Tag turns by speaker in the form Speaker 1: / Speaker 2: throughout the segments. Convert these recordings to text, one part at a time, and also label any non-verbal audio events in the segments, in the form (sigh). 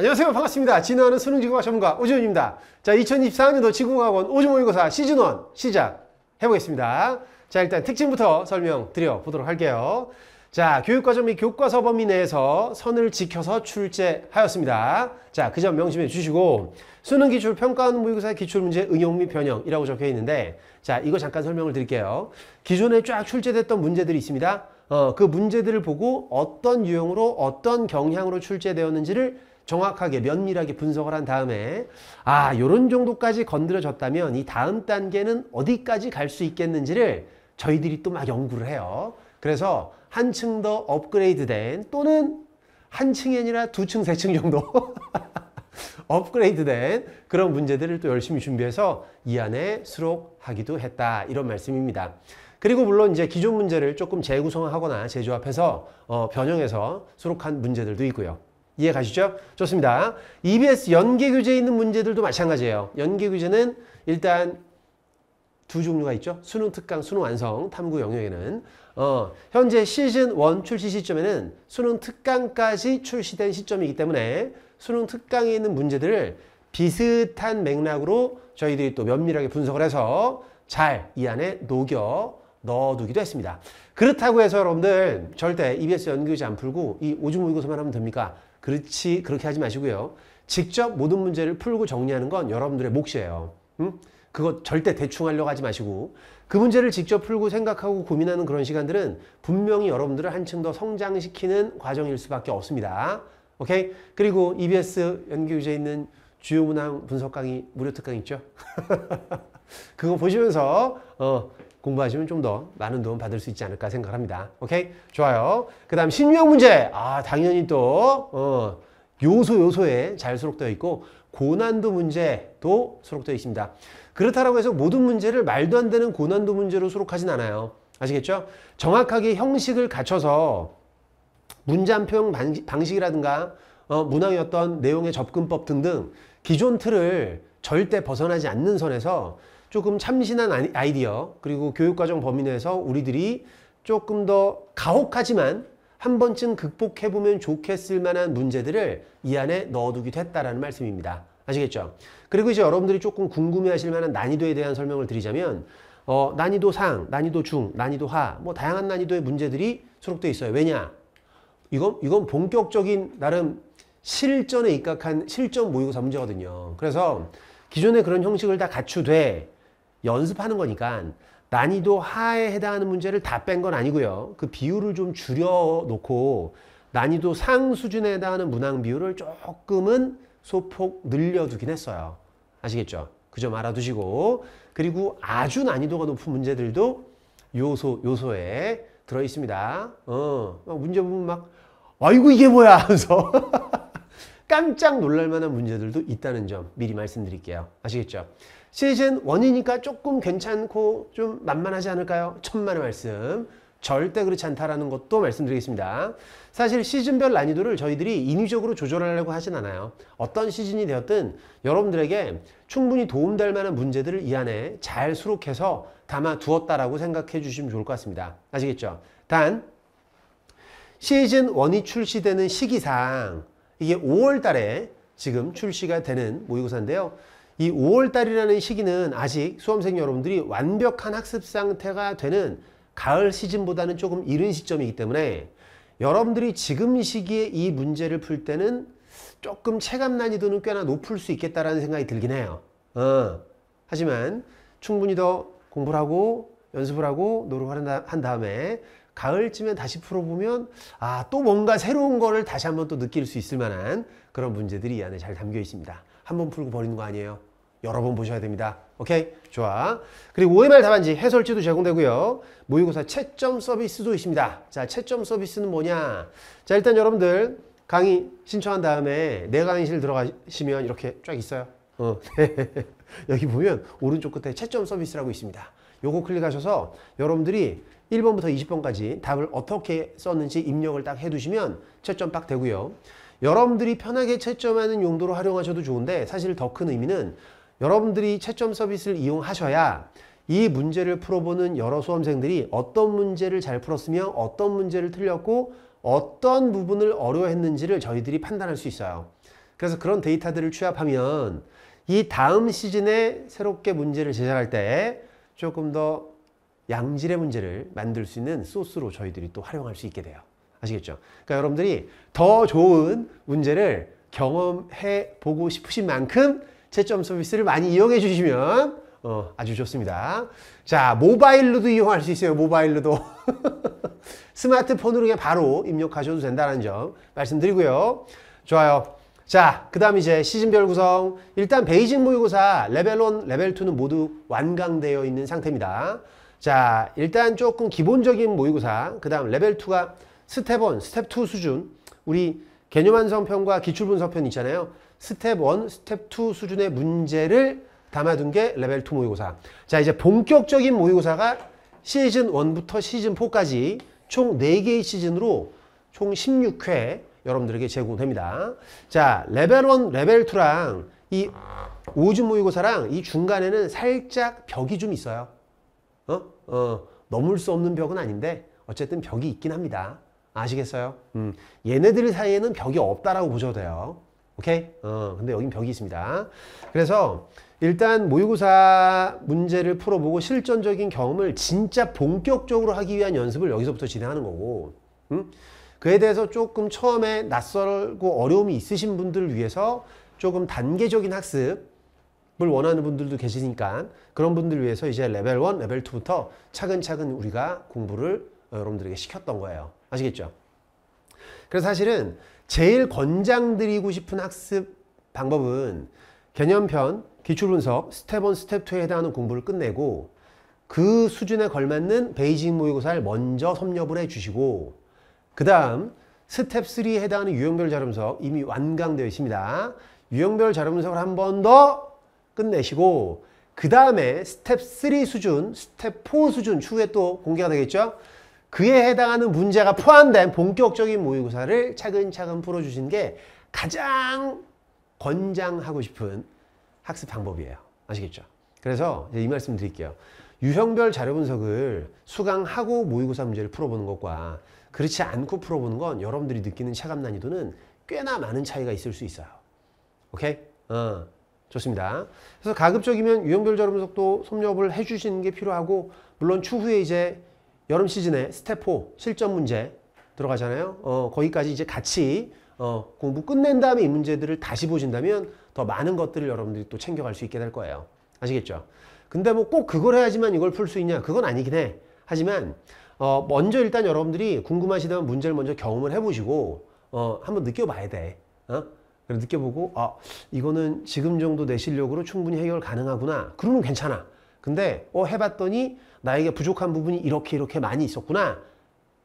Speaker 1: 안녕하세요 반갑습니다 진화하는 수능지구학 전문가 오지훈입니다 자 2024년도 지구학원 오지모의고사 시즌1 시작해보겠습니다 자 일단 특징부터 설명드려 보도록 할게요 자 교육과정 및 교과서 범위 내에서 선을 지켜서 출제하였습니다 자그 점 명심해 주시고 수능 기출 평가하 모의고사 기출문제 응용 및 변형이라고 적혀 있는데 자 이거 잠깐 설명을 드릴게요 기존에 쫙 출제됐던 문제들이 있습니다 어, 그 문제들을 보고 어떤 유형으로 어떤 경향으로 출제되었는지를 정확하게 면밀하게 분석을 한 다음에 아 요런 정도까지 건드려졌다면 이 다음 단계는 어디까지 갈 수 있겠는지를 저희들이 또 막 연구를 해요. 그래서 한층 더 업그레이드된 또는 한 층이 아니라 두 층, 세층 정도 (laughs) 업그레이드된 그런 문제들을 또 열심히 준비해서 이 안에 수록하기도 했다 이런 말씀입니다. 그리고 물론 이제 기존 문제를 조금 재구성하거나 재조합해서 어, 변형해서 수록한 문제들도 있고요. 이해 가시죠? 좋습니다. EBS 연계 교재에 있는 문제들도 마찬가지예요. 연계 교재는 일단 두 종류가 있죠. 수능 특강, 수능 완성, 탐구 영역에는 어, 현재 시즌 원 출시 시점에는 수능 특강까지 출시된 시점이기 때문에 수능 특강에 있는 문제들을 비슷한 맥락으로 저희들이 또 면밀하게 분석을 해서 잘 이 안에 녹여 넣어두기도 했습니다. 그렇다고 해서 여러분들 절대 EBS 연구지 안 풀고 이오줌모의고사만 하면 됩니까? 그렇지 그렇게 하지 마시고요. 직접 모든 문제를 풀고 정리하는 건 여러분들의 몫이에요. 음? 그거 절대 대충 하려고 하지 마시고 그 문제를 직접 풀고 생각하고 고민하는 그런 시간들은 분명히 여러분들을 한층 더 성장시키는 과정일 수밖에 없습니다. 오케이? 그리고 EBS 연계유제에 있는 주요 문항 분석 강의 무료 특강 있죠? (laughs) 그거 보시면서 어, 공부하시면 좀 더 많은 도움 받을 수 있지 않을까 생각합니다. 오케이? 좋아요. 그 다음 신유형 문제. 아, 당연히 또, 어, 요소 요소에 잘 수록되어 있고, 고난도 문제도 수록되어 있습니다. 그렇다고 해서 모든 문제를 말도 안 되는 고난도 문제로 수록하진 않아요. 아시겠죠? 정확하게 형식을 갖춰서 문장 표현 방식이라든가 어, 문항의 어떤 내용의 접근법 등등 기존 틀을 절대 벗어나지 않는 선에서 조금 참신한 아이디어 그리고 교육과정 범위 내에서 우리들이 조금 더 가혹하지만 한 번쯤 극복해보면 좋겠을 만한 문제들을 이 안에 넣어두기도 했다라는 말씀입니다. 아시겠죠? 그리고 이제 여러분들이 조금 궁금해하실 만한 난이도에 대한 설명을 드리자면 어, 난이도 상, 난이도 중, 난이도 하, 뭐 다양한 난이도의 문제들이 수록되어 있어요. 왜냐? 이건, 이건 본격적인 나름 실전에 입각한 실전 모의고사 문제거든요. 그래서 기존의 그런 형식을 다 갖추되 연습하는 거니까 난이도 하에 해당하는 문제를 다 뺀 건 아니고요. 그 비율을 좀 줄여놓고 난이도 상 수준에 해당하는 문항 비율을 조금은 소폭 늘려두긴 했어요. 아시겠죠? 그 점 알아두시고 그리고 아주 난이도가 높은 문제들도 요소 요소에 들어 있습니다. 어, 어, 문제 보면 막 아이고 이게 뭐야 하면서 (laughs) 깜짝 놀랄 만한 문제들도 있다는 점 미리 말씀드릴게요. 아시겠죠? 시즌 1이니까 조금 괜찮고 좀 만만하지 않을까요? 천만의 말씀. 절대 그렇지 않다라는 것도 말씀드리겠습니다. 사실 시즌별 난이도를 저희들이 인위적으로 조절하려고 하진 않아요. 어떤 시즌이 되었든 여러분들에게 충분히 도움될 만한 문제들을 이 안에 잘 수록해서 담아 두었다라고 생각해 주시면 좋을 것 같습니다. 아시겠죠? 단, 시즌 1이 출시되는 시기상 이게 5월 달에 지금 출시가 되는 모의고사인데요. 이 5월달이라는 시기는 아직 수험생 여러분들이 완벽한 학습 상태가 되는 가을 시즌보다는 조금 이른 시점이기 때문에 여러분들이 지금 시기에 이 문제를 풀 때는 조금 체감 난이도는 꽤나 높을 수 있겠다라는 생각이 들긴 해요. 어. 하지만 충분히 더 공부를 하고 연습을 하고 노력을 한 다음에 가을쯤에 다시 풀어보면 아 또 뭔가 새로운 거를 다시 한번 또 느낄 수 있을 만한 그런 문제들이 이 안에 잘 담겨 있습니다. 한번 풀고 버리는 거 아니에요. 여러 번 보셔야 됩니다. 오케이? 좋아. 그리고 OMR 답안지 해설지도 제공되고요. 모의고사 채점 서비스도 있습니다. 자, 채점 서비스는 뭐냐? 자, 일단 여러분들 강의 신청한 다음에 내 강의실 들어가시면 이렇게 쫙 있어요. 어. (laughs) 여기 보면 오른쪽 끝에 채점 서비스라고 있습니다. 요거 클릭하셔서 여러분들이 1번부터 20번까지 답을 어떻게 썼는지 입력을 딱 해두시면 채점 딱 되고요. 여러분들이 편하게 채점하는 용도로 활용하셔도 좋은데 사실 더 큰 의미는 여러분들이 채점 서비스를 이용하셔야 이 문제를 풀어보는 여러 수험생들이 어떤 문제를 잘 풀었으며 어떤 문제를 틀렸고 어떤 부분을 어려워했는지를 저희들이 판단할 수 있어요. 그래서 그런 데이터들을 취합하면 이 다음 시즌에 새롭게 문제를 제작할 때 조금 더 양질의 문제를 만들 수 있는 소스로 저희들이 또 활용할 수 있게 돼요. 아시겠죠? 그러니까 여러분들이 더 좋은 문제를 경험해 보고 싶으신 만큼 채점 서비스를 많이 이용해 주시면 어, 아주 좋습니다. 자, 모바일로도 이용할 수 있어요. 모바일로도. (laughs) 스마트폰으로 그냥 바로 입력하셔도 된다는 점 말씀드리고요. 좋아요. 자, 그 다음 이제 시즌별 구성. 일단 베이징 모의고사 레벨 1, 레벨 2는 모두 완강되어 있는 상태입니다. 자, 일단 조금 기본적인 모의고사. 그 다음 레벨 2가 스텝 1, 스텝 2 수준. 우리 개념 완성편과 기출 분석편 있잖아요. 스텝 1, 스텝 2 수준의 문제를 담아둔 게 레벨 2 모의고사. 자, 이제 본격적인 모의고사가 시즌 1부터 시즌 4까지 총 4개의 시즌으로 총 16회 여러분들에게 제공됩니다. 자, 레벨 1, 레벨 2랑 이오주 모의고사랑 이 중간에는 살짝 벽이 좀 있어요. 어? 어, 넘을 수 없는 벽은 아닌데 어쨌든 벽이 있긴 합니다. 아시겠어요? 음, 얘네들 사이에는 벽이 없다라고 보셔도 돼요. 오케이? 어, 근데 여긴 벽이 있습니다. 그래서 일단 모의고사 문제를 풀어보고 실전적인 경험을 진짜 본격적으로 하기 위한 연습을 여기서부터 진행하는 거고 음? 그에 대해서 조금 처음에 낯설고 어려움이 있으신 분들을 위해서 조금 단계적인 학습을 원하는 분들도 계시니까 그런 분들을 위해서 이제 레벨 1, 레벨 2부터 차근차근 우리가 공부를 어, 여러분들에게 시켰던 거예요. 아시겠죠? 그래서 사실은 제일 권장드리고 싶은 학습 방법은 개념편, 기출분석, 스텝 1, 스텝 2에 해당하는 공부를 끝내고 그 수준에 걸맞는 베이징 모의고사를 먼저 섭렵을 해주시고 그 다음 스텝 3에 해당하는 유형별 자료분석 이미 완강되어 있습니다. 유형별 자료분석을 한 번 더 끝내시고 그 다음에 스텝 3 수준, 스텝 4 수준 추후에 또 공개가 되겠죠? 그에 해당하는 문제가 포함된 본격적인 모의고사를 차근차근 풀어주신 게 가장 권장하고 싶은 학습 방법이에요. 아시겠죠? 그래서 이 말씀 드릴게요. 유형별 자료 분석을 수강하고 모의고사 문제를 풀어보는 것과 그렇지 않고 풀어보는 건 여러분들이 느끼는 체감 난이도는 꽤나 많은 차이가 있을 수 있어요. 오케이? 어, 좋습니다. 그래서 가급적이면 유형별 자료 분석도 섭렵을 해주시는 게 필요하고 물론 추후에 이제 여름 시즌에 스텝 4 실전 문제 들어가잖아요. 어, 거기까지 이제 같이 어, 공부 끝낸 다음에 이 문제들을 다시 보신다면 더 많은 것들을 여러분들이 또 챙겨갈 수 있게 될 거예요. 아시겠죠? 근데 뭐 꼭 그걸 해야지만 이걸 풀 수 있냐? 그건 아니긴 해. 하지만 어, 먼저 일단 여러분들이 궁금하시다면 문제를 먼저 경험을 해보시고 어, 한번 느껴봐야 돼. 어? 느껴보고 아 이거는 지금 정도 내 실력으로 충분히 해결 가능하구나. 그러면 괜찮아. 근데 어 해봤더니 나에게 부족한 부분이 이렇게 이렇게 많이 있었구나.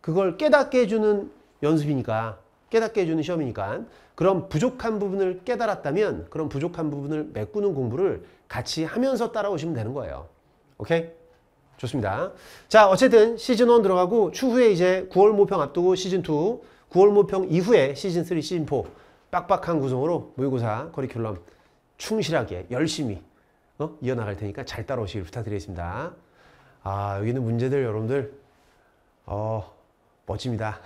Speaker 1: 그걸 깨닫게 해주는 연습이니까 깨닫게 해주는 시험이니까 그런 부족한 부분을 깨달았다면 그런 부족한 부분을 메꾸는 공부를 같이 하면서 따라오시면 되는 거예요. 오케이? 좋습니다. 자 어쨌든 시즌1 들어가고 추후에 이제 9월 모평 앞두고 시즌2 9월 모평 이후에 시즌3, 시즌4 빡빡한 구성으로 모의고사 커리큘럼 충실하게 열심히 어? 이어나갈 테니까 잘 따라오시길 부탁드리겠습니다. 아, 여기는 문제들 여러분들, 어, 멋집니다.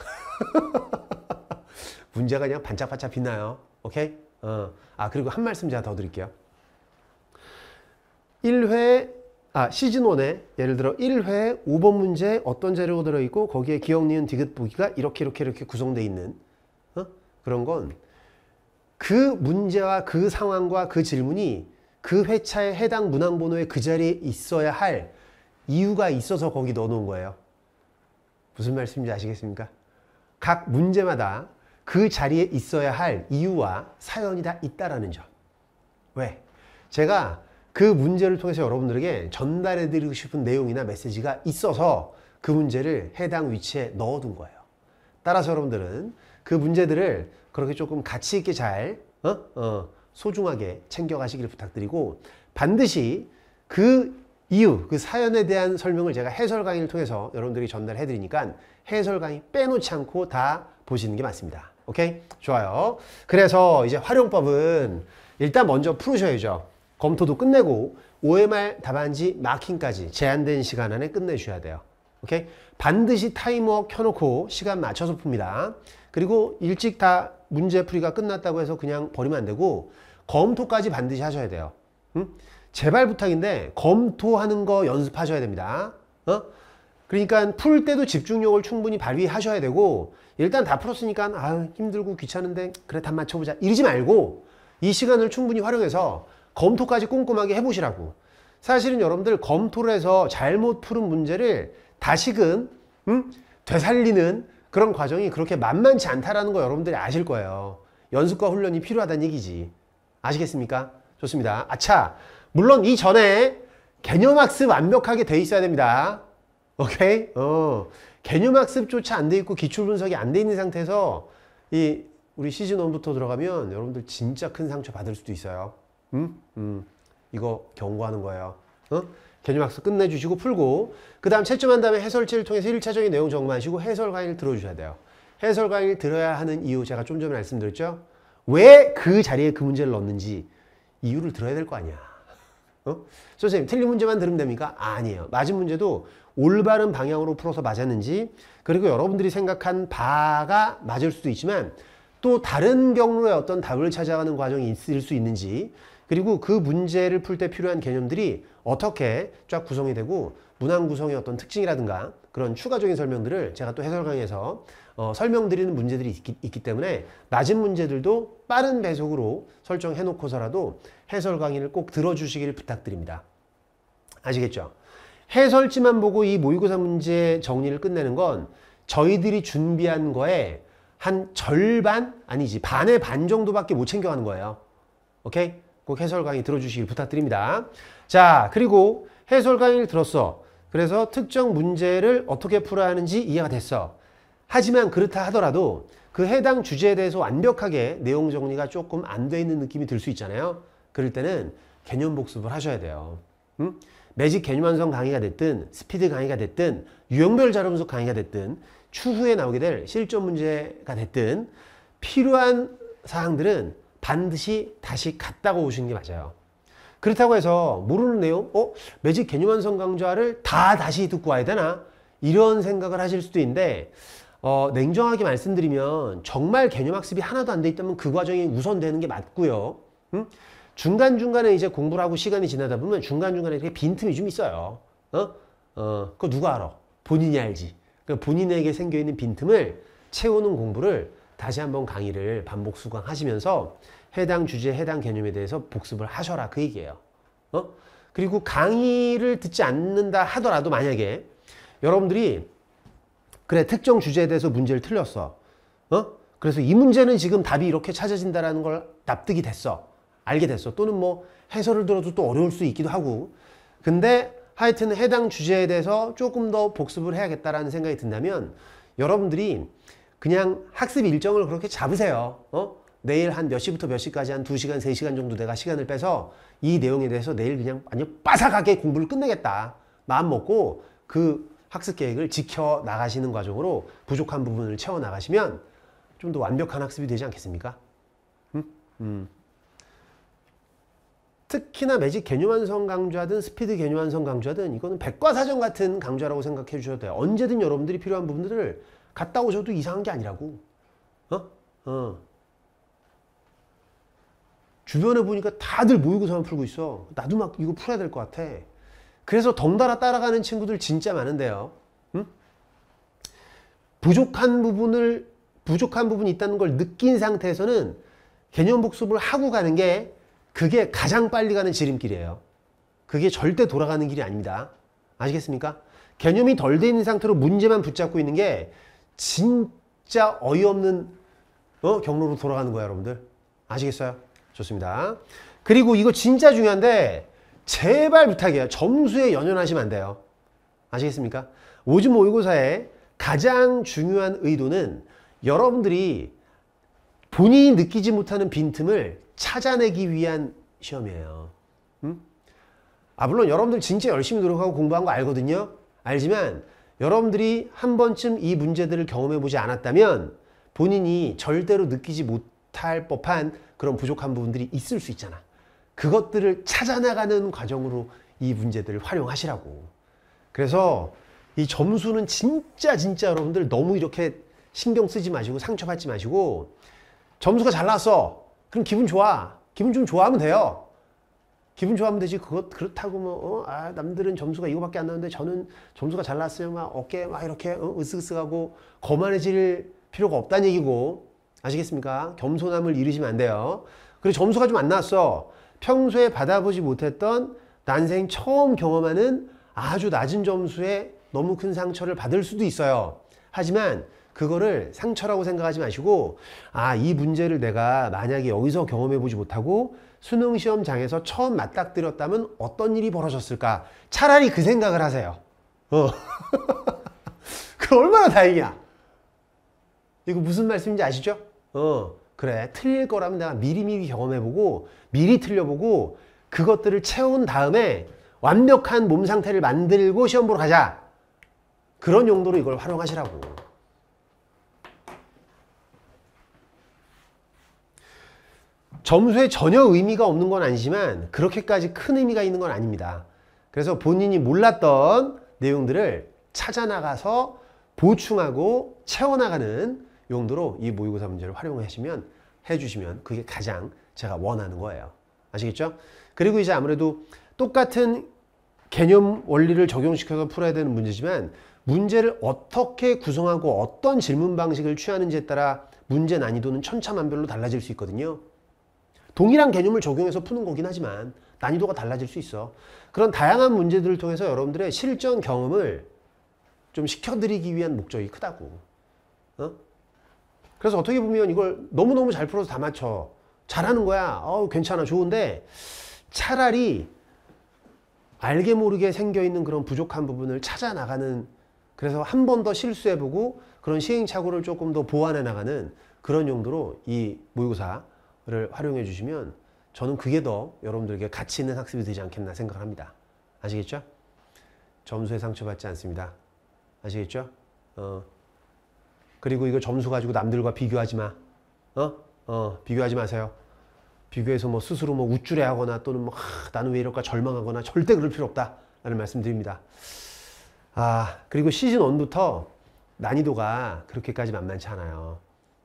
Speaker 1: (laughs) 문제가 그냥 반짝반짝 빛나요. 오케이? 어. 아, 그리고 한 말씀 제가 더 드릴게요. 1회, 아, 시즌1에, 예를 들어 1회 5번 문제 어떤 재료가 들어있고, 거기에 기억, 니은, 디귿, 보기가 이렇게, 이렇게, 이렇게 구성되어 있는, 어? 그런 건, 그 문제와 그 상황과 그 질문이 그 회차에 해당 문항번호에 그 자리에 있어야 할 이유가 있어서 거기 넣어놓은 거예요. 무슨 말씀인지 아시겠습니까? 각 문제마다 그 자리에 있어야 할 이유와 사연이 다 있다라는 점. 왜? 제가 그 문제를 통해서 여러분들에게 전달해드리고 싶은 내용이나 메시지가 있어서 그 문제를 해당 위치에 넣어둔 거예요. 따라서 여러분들은 그 문제들을 그렇게 조금 가치 있게 잘 어? 어, 소중하게 챙겨가시길 부탁드리고 반드시 그 이유, 그 사연에 대한 설명을 제가 해설 강의를 통해서 여러분들이 전달해 드리니까 해설 강의 빼놓지 않고 다 보시는 게 맞습니다. 오케이? 좋아요. 그래서 이제 활용법은 일단 먼저 풀으셔야죠. 검토도 끝내고 OMR 답안지 마킹까지 제한된 시간 안에 끝내셔야 돼요. 오케이? 반드시 타이머 켜놓고 시간 맞춰서 풉니다. 그리고 일찍 다 문제풀이가 끝났다고 해서 그냥 버리면 안 되고 검토까지 반드시 하셔야 돼요. 응? 제발 부탁인데 검토하는 거 연습하셔야 됩니다. 어? 그러니까 풀 때도 집중력을 충분히 발휘하셔야 되고 일단 다 풀었으니까 아 힘들고 귀찮은데 그래 답 맞춰보자 이러지 말고 이 시간을 충분히 활용해서 검토까지 꼼꼼하게 해보시라고 사실은 여러분들 검토를 해서 잘못 푸는 문제를 다시금 음? 되살리는 그런 과정이 그렇게 만만치 않다라는 거 여러분들이 아실 거예요. 연습과 훈련이 필요하다는 얘기지. 아시겠습니까? 좋습니다. 아차! 물론 이 전에 개념학습 완벽하게 돼 있어야 됩니다. 오케이? 어. 개념학습조차 안 돼 있고 기출분석이 안 돼 있는 상태에서 이 우리 시즌1부터 들어가면 여러분들 진짜 큰 상처 받을 수도 있어요. 음? 음. 이거 경고하는 거예요. 어? 개념학습 끝내주시고 풀고 그 다음 채점한 다음에 해설지를 통해서 1차적인 내용 점검하시고 해설 강의를 들어주셔야 돼요. 해설 강의를 들어야 하는 이유 제가 좀 전에 말씀드렸죠? 왜 그 자리에 그 문제를 넣는지 이유를 들어야 될 거 아니야. 어? 선생님 틀린 문제만 들으면 됩니까? 아니에요. 맞은 문제도 올바른 방향으로 풀어서 맞았는지 그리고 여러분들이 생각한 바가 맞을 수도 있지만 또 다른 경로의 어떤 답을 찾아가는 과정이 있을 수 있는지 그리고 그 문제를 풀 때 필요한 개념들이 어떻게 쫙 구성이 되고 문항 구성의 어떤 특징이라든가 그런 추가적인 설명들을 제가 또 해설 강의에서 어, 설명드리는 문제들이 있기, 있기, 때문에 낮은 문제들도 빠른 배속으로 설정해 놓고서라도 해설 강의를 꼭 들어주시길 부탁드립니다. 아시겠죠? 해설지만 보고 이 모의고사 문제 정리를 끝내는 건 저희들이 준비한 거에 한 절반 아니지 반의 반 정도밖에 못 챙겨가는 거예요. 오케이? 꼭 해설 강의 들어주시길 부탁드립니다. 자, 그리고 해설 강의를 들었어. 그래서 특정 문제를 어떻게 풀어야 하는지 이해가 됐어. 하지만 그렇다 하더라도 그 해당 주제에 대해서 완벽하게 내용 정리가 조금 안 돼 있는 느낌이 들 수 있잖아요. 그럴 때는 개념 복습을 하셔야 돼요. 음? 매직 개념 완성 강의가 됐든 스피드 강의가 됐든 유형별 자료 분석 강의가 됐든 추후에 나오게 될 실전 문제가 됐든 필요한 사항들은 반드시 다시 갔다가 오시는 게 맞아요. 그렇다고 해서 모르는 내용, 어? 매직 개념 완성 강좌를 다 다시 듣고 와야 되나? 이런 생각을 하실 수도 있는데 어, 냉정하게 말씀드리면 정말 개념 학습이 하나도 안 돼 있다면 그 과정이 우선되는 게 맞고요. 응? 음? 중간중간에 이제 공부를 하고 시간이 지나다 보면 중간중간에 이렇게 빈틈이 좀 있어요. 어? 어, 그거 누가 알아? 본인이 알지. 그 본인에게 생겨있는 빈틈을 채우는 공부를 다시 한번 강의를 반복 수강하시면서 해당 주제, 해당 개념에 대해서 복습을 하셔라 그 얘기예요. 어? 그리고 강의를 듣지 않는다 하더라도 만약에 여러분들이 그래 특정 주제에 대해서 문제를 틀렸어. 어? 그래서 이 문제는 지금 답이 이렇게 찾아진다라는 걸 납득이 됐어. 알게 됐어. 또는 뭐 해설을 들어도 또 어려울 수 있기도 하고. 근데 하여튼 해당 주제에 대해서 조금 더 복습을 해야겠다라는 생각이 든다면 여러분들이 그냥 학습 일정을 그렇게 잡으세요. 어? 내일 한 몇 시부터 몇 시까지 한 두시간세시간 정도 내가 시간을 빼서 이 내용에 대해서 내일 그냥 아주 빠삭하게 공부를 끝내겠다. 마음 먹고 그 학습 계획을 지켜 나가시는 과정으로 부족한 부분을 채워 나가시면 좀 더 완벽한 학습이 되지 않겠습니까? 음? 음. 특히나 매직 개념 완성 강좌든 스피드 개념 완성 강좌든 이거는 백과사전 같은 강좌라고 생각해 주셔도 돼요. 언제든 여러분들이 필요한 부분들을 갔다 오셔도 이상한 게 아니라고. 어? 어. 주변에 보니까 다들 모의고사만 풀고 있어. 나도 막 이거 풀어야 될 것 같아. 그래서 덩달아 따라가는 친구들 진짜 많은데요. 응? 부족한 부분을 부족한 부분이 있다는 걸 느낀 상태에서는 개념 복습을 하고 가는 게 그게 가장 빨리 가는 지름길이에요. 그게 절대 돌아가는 길이 아닙니다. 아시겠습니까? 개념이 덜돼 있는 상태로 문제만 붙잡고 있는 게 진짜 어이없는 어? 경로로 돌아가는 거야 여러분들 아시겠어요? 좋습니다 그리고 이거 진짜 중요한데 제발 부탁해요 점수에 연연하시면 안 돼요 아시겠습니까? 오즈 모의고사의 가장 중요한 의도는 여러분들이 본인이 느끼지 못하는 빈틈을 찾아내기 위한 시험이에요 음? 아 물론 여러분들 진짜 열심히 노력하고 공부한 거 알거든요 알지만 여러분들이 한 번쯤 이 문제들을 경험해 보지 않았다면 본인이 절대로 느끼지 못할 법한 그런 부족한 부분들이 있을 수 있잖아. 그것들을 찾아나가는 과정으로 이 문제들을 활용하시라고. 그래서 이 점수는 진짜 진짜 여러분들 너무 이렇게 신경 쓰지 마시고 상처받지 마시고 점수가 잘 나왔어. 그럼 기분 좋아. 기분 좀 좋아하면 돼요. 기분 좋아하면 되지. 그것 그렇다고 뭐 어? 아, 남들은 점수가 이거밖에 안 나는데 저는 점수가 잘 났으면 막 어깨 막 이렇게 어? 으쓱으쓱하고 거만해질 필요가 없다는 얘기고 아시겠습니까? 겸손함을 잃으시면 안 돼요. 그리고 점수가 좀안 났어. 평소에 받아보지 못했던 난생 처음 경험하는 아주 낮은 점수에 너무 큰 상처를 받을 수도 있어요. 하지만 그거를 상처라고 생각하지 마시고 아이 문제를 내가 만약에 여기서 경험해 보지 못하고 수능 시험장에서 처음 맞닥뜨렸다면 어떤 일이 벌어졌을까? 차라리 그 생각을 하세요. 어. (laughs) 그 얼마나 다행이야. 이거 무슨 말씀인지 아시죠? 어. 그래. 틀릴 거라면 내가 미리미리 경험해보고 미리 틀려보고 그것들을 채운 다음에 완벽한 몸 상태를 만들고 시험 보러 가자. 그런 용도로 이걸 활용하시라고. 점수에 전혀 의미가 없는 건 아니지만 그렇게까지 큰 의미가 있는 건 아닙니다. 그래서 본인이 몰랐던 내용들을 찾아 나가서 보충하고 채워나가는 용도로 이 모의고사 문제를 활용하시면 해주시면 그게 가장 제가 원하는 거예요. 아시겠죠? 그리고 이제 아무래도 똑같은 개념 원리를 적용시켜서 풀어야 되는 문제지만 문제를 어떻게 구성하고 어떤 질문 방식을 취하는지에 따라 문제 난이도는 천차만별로 달라질 수 있거든요. 동일한 개념을 적용해서 푸는 거긴 하지만 난이도가 달라질 수 있어. 그런 다양한 문제들을 통해서 여러분들의 실전 경험을 좀 시켜드리기 위한 목적이 크다고. 어? 그래서 어떻게 보면 이걸 너무너무 잘 풀어서 다 맞춰. 잘하는 거야. 어 괜찮아. 좋은데 차라리 알게 모르게 생겨있는 그런 부족한 부분을 찾아 나가는 그래서 한 번 더 실수해보고 그런 시행착오를 조금 더 보완해 나가는 그런 용도로 이 모의고사 를 활용해 주시면 저는 그게 더 여러분들에게 가치 있는 학습이 되지 않겠나 생각을 합니다. 아시겠죠? 점수에 상처받지 않습니다. 아시겠죠? 어. 그리고 이거 점수 가지고 남들과 비교하지 마. 어? 어, 비교하지 마세요. 비교해서 뭐 스스로 뭐 우쭐해 하거나 또는 뭐 하, 나는 왜 이럴까 절망하거나 절대 그럴 필요 없다. 라는 말씀드립니다. 아, 그리고 시즌 1부터 난이도가 그렇게까지 만만치 않아요.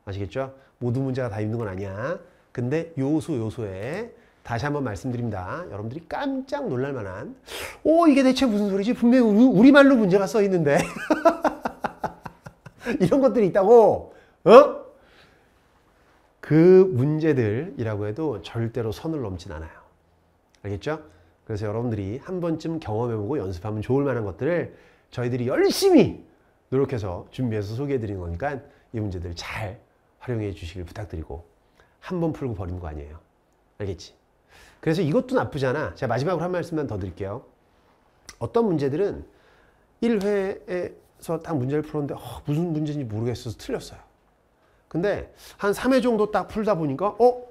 Speaker 1: 아시겠죠? 모든 문제가 다 있는 건 아니야. 근데 요소 요소에 다시 한번 말씀드립니다. 여러분들이 깜짝 놀랄 만한 오 이게 대체 무슨 소리지? 분명히 우리말로 문제가 써 있는데 (laughs) 이런 것들이 있다고 어? 그 문제들이라고 해도 절대로 선을 넘진 않아요. 알겠죠? 그래서 여러분들이 한 번쯤 경험해보고 연습하면 좋을 만한 것들을 저희들이 열심히 노력해서 준비해서 소개해드리는 거니까 이 문제들 잘 활용해 주시길 부탁드리고 한번 풀고 버리는 거 아니에요. 알겠지? 그래서 이것도 나쁘잖아. 제가 마지막으로 한 말씀만 더 드릴게요. 어떤 문제들은 1회에서 딱 문제를 풀었는데 어, 무슨 문제인지 모르겠어서 틀렸어요. 근데 한 3회 정도 딱 풀다 보니까 어?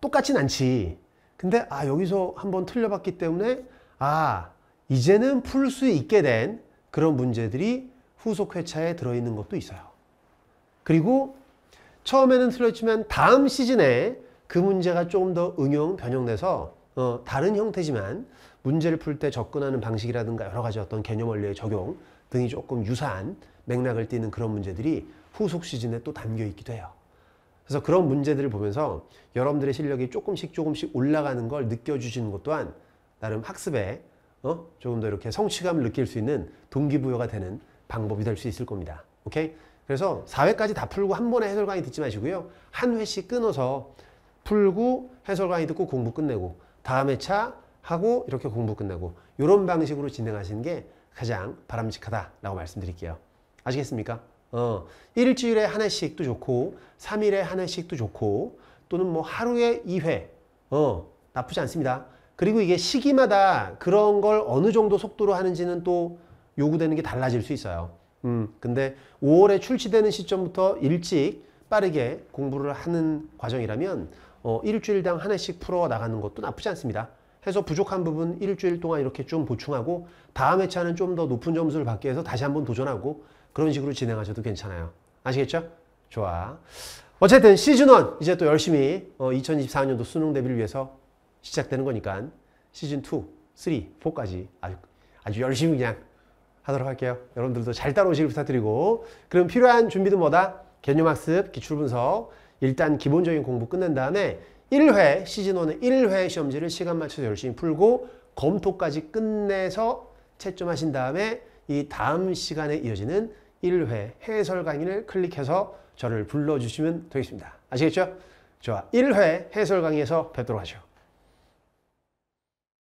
Speaker 1: 똑같진 않지. 근데 아 여기서 한번 틀려봤기 때문에 아 이제는 풀 수 있게 된 그런 문제들이 후속 회차에 들어있는 것도 있어요. 그리고 처음에는 틀렸지만 다음 시즌에 그 문제가 조금 더 응용 변형돼서 어, 다른 형태지만 문제를 풀 때 접근하는 방식이라든가 여러 가지 어떤 개념 원리의 적용 등이 조금 유사한 맥락을 띠는 그런 문제들이 후속 시즌에 또 담겨 있기도 해요. 그래서 그런 문제들을 보면서 여러분들의 실력이 조금씩 조금씩 올라가는 걸 느껴주시는 것 또한 나름 학습에 어? 조금 더 이렇게 성취감을 느낄 수 있는 동기부여가 되는 방법이 될 수 있을 겁니다. 오케이? 그래서 4회까지 다 풀고 한 번에 해설 강의 듣지 마시고요. 한 회씩 끊어서 풀고 해설 강의 듣고 공부 끝내고 다음 회차 하고 이렇게 공부 끝내고 이런 방식으로 진행하시는 게 가장 바람직하다라고 말씀드릴게요. 아시겠습니까? 어, 일주일에 한 회씩도 좋고 3일에 한 회씩도 좋고 또는 뭐 하루에 2회 어, 나쁘지 않습니다. 그리고 이게 시기마다 그런 걸 어느 정도 속도로 하는지는 또 요구되는 게 달라질 수 있어요. 음, 근데 5월에 출시되는 시점부터 일찍 빠르게 공부를 하는 과정이라면 어, 일주일당 하나씩 풀어 나가는 것도 나쁘지 않습니다. 해서 부족한 부분 일주일 동안 이렇게 좀 보충하고 다음 회차는 좀 더 높은 점수를 받기 위해서 다시 한번 도전하고 그런 식으로 진행하셔도 괜찮아요. 아시겠죠? 좋아. 어쨌든 시즌1 이제 또 열심히 어, 2024년도 수능 대비를 위해서 시작되는 거니까 시즌2, 3, 4까지 아주, 아주 열심히 그냥 하도록 할게요. 여러분들도 잘 따라오시길 부탁드리고 그럼 필요한 준비도 뭐다? 개념학습, 기출분석, 일단 기본적인 공부 끝낸 다음에 1회 시즌1의 1회 시험지를 시간 맞춰서 열심히 풀고 검토까지 끝내서 채점하신 다음에 이 다음 시간에 이어지는 1회 해설 강의를 클릭해서 저를 불러주시면 되겠습니다. 아시겠죠? 좋아, 1회 해설 강의에서 뵙도록 하죠.